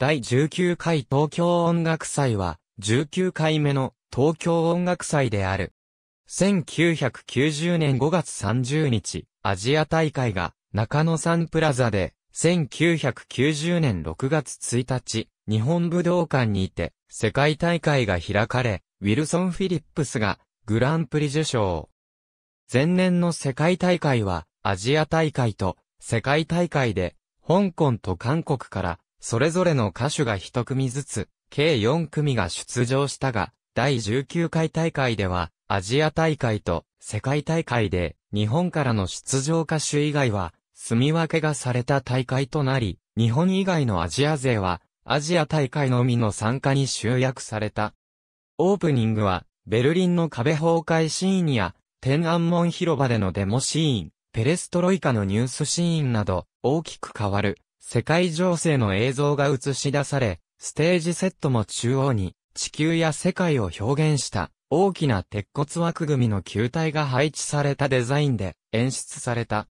第19回東京音楽祭は、19回目の東京音楽祭である。1990年5月30日、アジア大会が中野サンプラザで、1990年6月1日、日本武道館にいて、世界大会が開かれ、ウィルソン・フィリップスが、グランプリ受賞。前年の世界大会は、アジア大会と、世界大会で、香港と韓国から、それぞれの歌手が一組ずつ、計4組が出場したが、第19回大会では、アジア大会と世界大会で、日本からの出場歌手以外は、住み分けがされた大会となり、日本以外のアジア勢は、アジア大会のみの参加に集約された。オープニングは、ベルリンの壁崩壊シーンや、天安門広場でのデモシーン、ペレストロイカのニュースシーンなど、大きく変わる、世界情勢の映像が映し出され、ステージセットも中央に地球や世界を表現した大きな鉄骨枠組みの球体が配置されたデザインで演出された。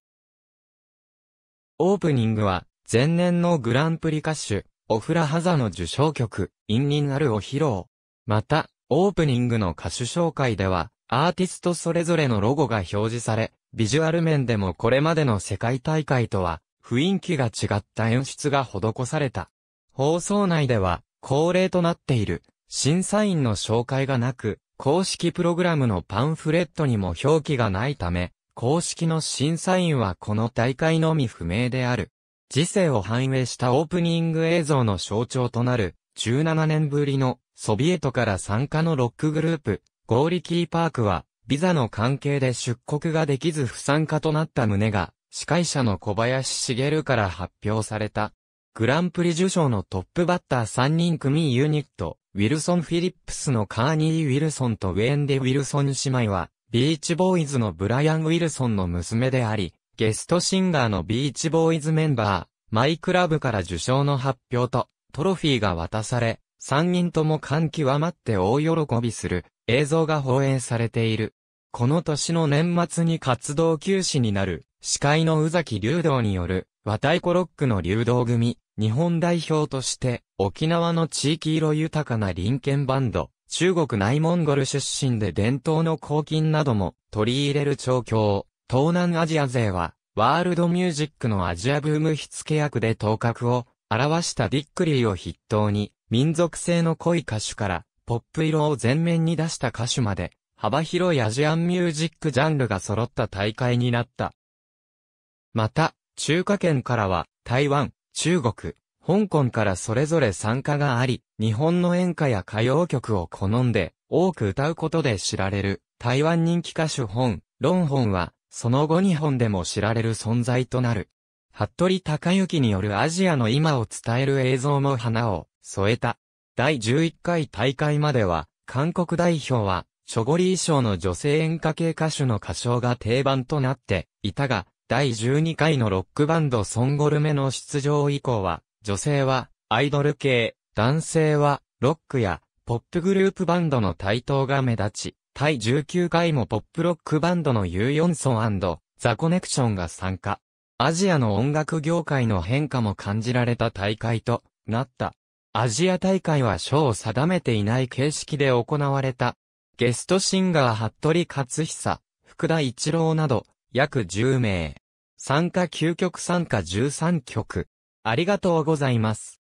オープニングは前年のグランプリ歌手、オフラハザの受賞曲、インニンアルを披露。また、オープニングの歌手紹介では、アーティストそれぞれのロゴが表示され、ビジュアル面でもこれまでの世界大会とは雰囲気が違った演出が施された。放送内では、恒例となっている、審査員の紹介がなく、公式プログラムのパンフレットにも表記がないため、公式の審査員はこの大会のみ不明である。時世を反映したオープニング映像の象徴となる、17年ぶりのソビエトから参加のロックグループ、ゴーリキーパークは、ビザの関係で出国ができず不参加となった旨が司会者の小林茂から発表された。グランプリ受賞のトップバッター3人組ユニット、ウィルソン・フィリップスのカーニー・ウィルソンとウェンデ・ウィルソン姉妹は、ビーチボーイズのブライアン・ウィルソンの娘であり、ゲストシンガーのビーチボーイズメンバー、マイクラブから受賞の発表と、トロフィーが渡され、3人とも感極まって大喜びする映像が放映されている。この年の年末に活動休止になる司会の宇崎流動による、和太鼓ロックの流動組、日本代表として、沖縄の地域色豊かな林県バンド、中国内モンゴル出身で伝統の抗菌なども取り入れる調教、東南アジア勢は、ワールドミュージックのアジアブーム火付け役で頭角を表したディックリーを筆頭に、民族性の濃い歌手から、ポップ色を前面に出した歌手まで、幅広いアジアンミュージックジャンルが揃った大会になった。また、中華圏からは、台湾、中国、香港からそれぞれ参加があり、日本の演歌や歌謡曲を好んで、多く歌うことで知られる、台湾人気歌手本、論本は、その後日本でも知られる存在となる。服部隆之によるアジアの今を伝える映像も花を添えた。第11回大会までは、韓国代表は、チョゴリー賞の女性演歌系歌手の歌唱が定番となっていたが、第12回のロックバンドソンゴルメの出場以降は、女性はアイドル系、男性はロックやポップグループバンドの台頭が目立ち、第19回もポップロックバンドのユーヨンソンザコネクションが参加。アジアの音楽業界の変化も感じられた大会となった。アジア大会は賞を定めていない形式で行われた。ゲストシンガー服部克久、福田一郎など、約10名。参加9曲参加13曲。ありがとうございます。